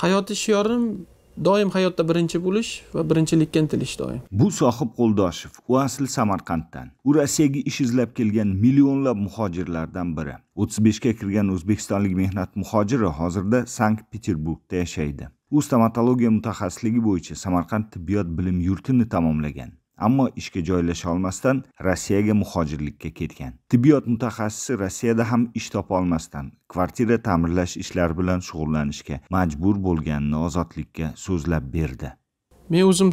hayoti shiorim doim hayotda birinchi bo'lish va birinchilikka intilish doim bu sohib qo'ldoshev u asli samarqanddan u rossiyaga ish izlab kelgan millionlab muhojirlardan biri o'ttiz beshga kirgan o'zbekistonlik mehnat muhojiri hozirda sankt peterburgda yashaydi u stomatologiya mutaxassisligi bo'yicha samarqand tibbiyot bilim yurtini tamomlagan ammo ishga joylasha olmasdan rossiyaga muhojirlikka ketgan tibbiyot mutaxassisi rossiyada ham ish topa olmasdan kvartira ta'mirlash ishlari bilan shug'ullanishga majbur bo'lganini ozodlikka so'zlab berdi men o'zim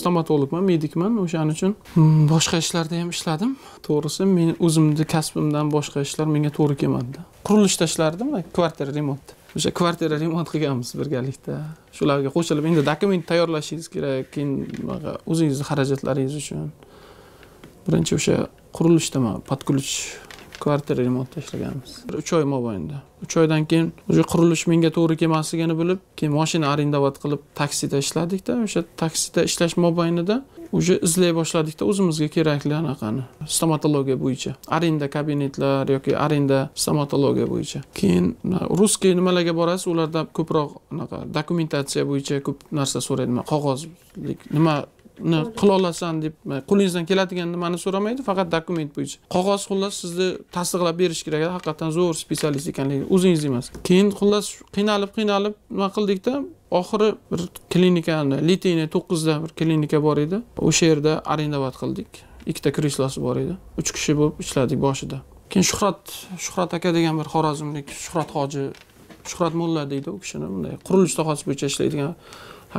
stomatologman medikman o'shaning uchun hmm, boshqa ishlarda ham ishladim to'g'risi men o'zimni kasbimdan boshqa ishlar menga to'g'ri kelmadida qurilishda ishlardim kvartira remontda o'sha kvartira remont qilganmiz birgalikda shularga qo'shilib endi dokument tayyorlashingiz kerak keyin o'zingizni xarajatlaringiz uchun birinchi o'sha qurilishda man подключ kvartira remont tashlaganmiz uch oy mobaynida uch oydan keyin уже qurilish menga to'g'ri kelmasligini bilib keyin mashina arendovat qilib taksida ishladikda o'sha taksida ishlash mobaynida уже izlay boshladikda o'zimizga kerakli anaqani stomatologiya bo'yicha arenda kabinetlar yoki arenda stomatologiya bo'yicha keyin русский nimalarga borasiz ularda ko'proq anaqa dokumentatsiya bo'yicha ko'p narsa so'raydi qog'ozlik nima qila olasan deb e, qo'lingizdan keladigan nimani so'ramaydi faqat dokument bo'yicha qog'oz xullas sizni tasdiqlab berish kerak haqiqatdan zo'r spesialist ekanligi o'zingiz emas keyin xullas qiynalib qiynalib nima qildikda oxiri bir klinikani litiyniy to'qqizda bir klinika bor edi o'sha yerda arendovat qildik ikkita kreslosi bor edi uch kishi bo'lib ishladik boshida keyin shuhrat shuhrat aka degan bir xorazmlik shuhrat hoji shuhrat mulla deydi u kishini bunday qurilish sohasi bo'yicha ishlaydigan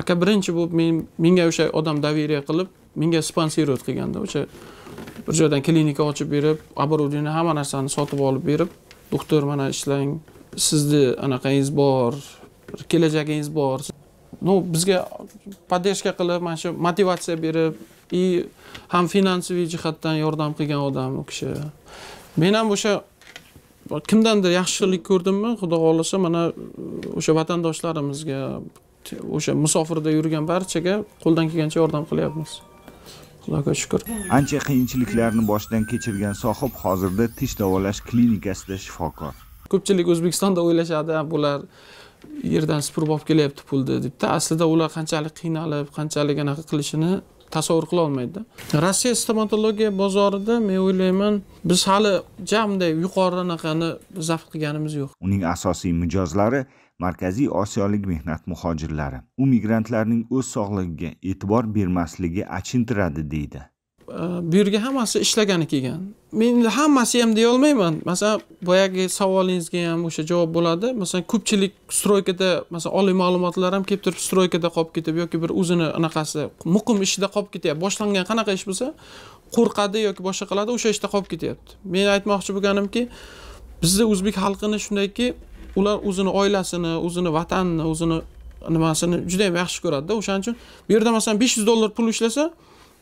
aka birinchi bo'lib men menga o'sha odam доверие qilib menga sponsirovat qilganda o'sha bir joydan klinika ochib berib оборудование hamma narsani sotib olib berib doktor mana ishlang sizni anaqangiz bor kelajagingiz bor ну bizga поддержка qilib mana shu motivatsiya berib и ham finansoviy jihatdan yordam qilgan odam u kishi men ham o'sha kimdandir yaxshilik ko'rdimmi xudo xohlasa mana o'sha vatandoshlarimizga o'sha musofirda yurgan barchaga qo'ldan kelgancha yordam qilyapmiz xudoga shukur ancha qiyinchiliklarni boshidan kechirgan sohib hozirda tish davolash klinikasida shifokor ko'pchilik o'zbekistonda o'ylashadi bular yerdan supurib olib kelyapti pulni debda aslida ular qanchalik qiynalib qanchalik anaqa qilishini tasavvur qila olmaydida rossiya stomatologiya bozorida men o'ylayman biz hali jamday yuqori anaqani zabt qilganimiz yo'q uning asosiy mijozlari markaziy osiyolik mehnat muhojirlari u migrantlarning o'z sog'lig'iga e'tibor bermasligi achintiradi deydi bu yerga hammasi ishlagani kelgan men hammasi ham deyolmayman masalan boyagi savolingizga ham o'sha javob bo'ladi masalan ko'pchilik stroykada masalan oliy ma'lumotlar ham kelib turib stroykada qolib ketib yoki bir o'zini anaqasi muqim ishida qolib ketyapti boshlangan qanaqa ish bo'lsa qo'rqadi yoki boshqa qiladi o'sha ishda qolib ketyapti men aytmoqchi bo'lganimki bizni o'zbek xalqini shundayki ular o'zini oilasini o'zini vatanini o'zini nimasini juda yam yaxshi ko'radida o'shaning uchun bu yerda masalan besh yuz dollar pul ishlasa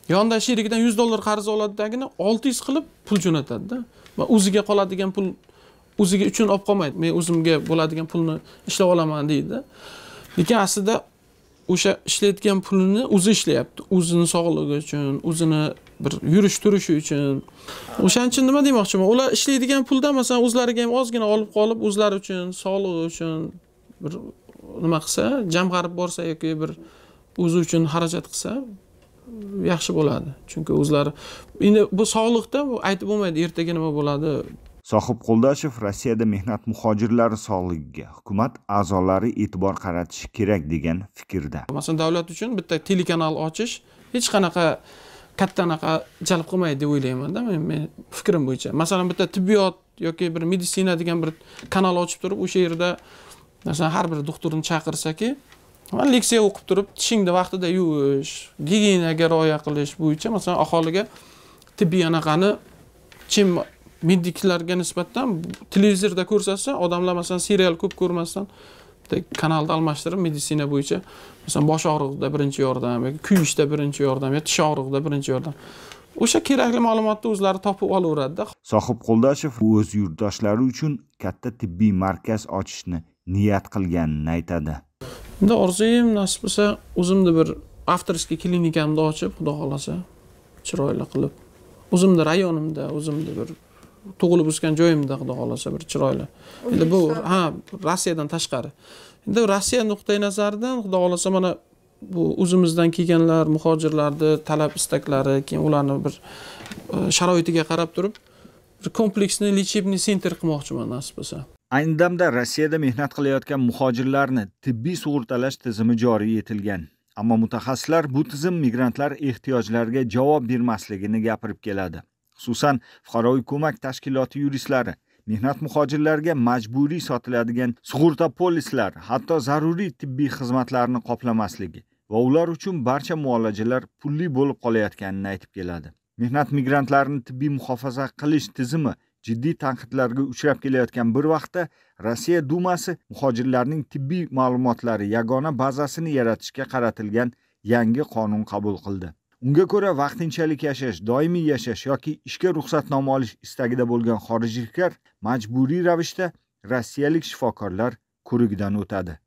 yonida sherigidan yuz dollar qarz oladidagini olti yuz qilib pul jo'natadida va o'ziga qoladigan pul o'ziga uchun olib qolmaydi men o'zimga bo'ladigan pulni ishlab olaman deydi lekin aslida o'sha ishlayotgan pulini o'zi ishlayapti o'zini sog'lig'i uchun o'zini bir yurish turishi uchun o'shaning uchun nima demoqchiman ular ishlaydigan puldan masalan o'zlariga ham ozgina olib qolib o'zlari uchun sog'lig'i uchun bir nima qilsa jamg'arib borsa yoki bir o'zi uchun xarajat qilsa yaxshi bo'ladi chunki o'zlari endi bu sog'liqda aytib bo'lmaydi ertaga nima bo'ladi sohib qo'ldashev rossiyada mehnat muhojirlari sog'ligiga hukumat a'zolari e'tibor qaratishi kerak degan fikrda masalan davlat uchun bitta telekanal ochish hech qanaqa katta anaqa jalb qilmaydi deb o'ylaymanda men men fikrim bo'yicha masalan bitta tibbiyot yoki bir meditsina degan bir kanal ochib turib o'sha yerda masalan har bir doktorni chaqirsaki leksiya o'qib turib tishingni vaqtida yuvish gigiyenaga rioya qilish bo'yicha masalan aholiga tibbiy anaqani chim mediklarga nisbatan televizorda ko'rsatsa odamlar masalan serial ko'p ko'rmasdan bitta kanalni almashtirib meditsina bo'yicha masalan bosh og'rig'ida birinchi yordam yoki kuyishda birinchi yordam yo tish og'rig'ida birinchi yordam o'sha kerakli ma'lumotni o'zlari topib olaveradida sohib qo'ldashev o'z yurtdoshlari uchun katta tibbiy markaz ochishni niyat qilganini aytadi endi orzuyim nasib bo'lsa o'zimni bir авторский klinikamni ochib xudo xohlasa chiroyli qilib o'zimni rayonimda o'zimni bir tug'ilib o'sgan joyimda xudo xohlasa bir chiroyli endi bu ha rossiyadan tashqari endi rossiya nuqtai nazaridan xudo xohlasa mana bu o'zimizdan kelganlar muhojirlarni talab istaklari keyin ularni bir e, sharoitiga qarab turib bir kompleksni лечебный senter qilmoqchiman nasib bo'lsa Ayni damda Rossiyada mehnat qilayotgan muhojirlarni tibbiy sug'urtalash tizimi joriy etilgan. Ammo mutaxassislar bu tizim migrantlar ehtiyojlariga javob bermasligini gapirib keladi. Xususan, fuqaroviy ko'mak tashkiloti yuristlari mehnat muhojirlariga majburiy sotiladigan sug'urta polislari hatto zaruriy tibbiy xizmatlarni qoplamasligi va ular uchun barcha muolajalar pulli bo'lib qolayotganini aytib keladi mehnat migrantlarini tibbiy muhofaza qilish tizimi jiddiy tanqidlarga uchrab kelayotgan bir vaqtda Rossiya Dumasi muhojirlarning tibbiy ma'lumotlari yagona bazasini yaratishga qaratilgan yangi qonun qabul qildi. Unga ko'ra vaqtinchalik yashash, doimiy yashash yoki ishga ruxsatnoma olish istagida bo'lgan xorijliklar majburiy ravishda rossiyalik shifokorlar ko'rigidan o'tadi.